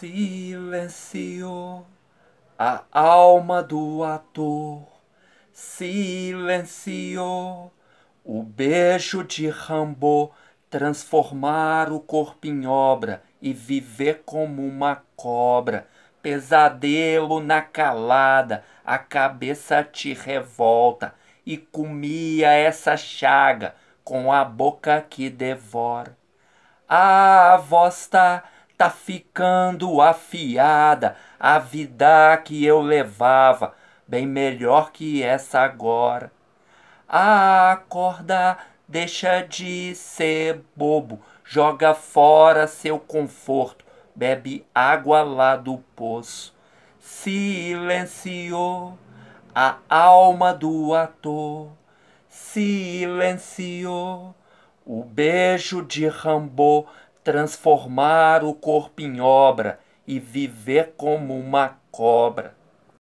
silenciou a alma do ator. silenciou o beijo de Rambo transformar o corpo em obra e viver como uma cobra. Pesadelo na calada, a cabeça te revolta e comia essa chaga com a boca que devora. A voz está tá ficando afiada a vida que eu levava, bem melhor que essa agora. Acorda, deixa de ser bobo, joga fora seu conforto, bebe água lá do poço. Silenciou a alma do ator, silenciou o beijo de Rambo transformar o corpo em obra e viver como uma cobra.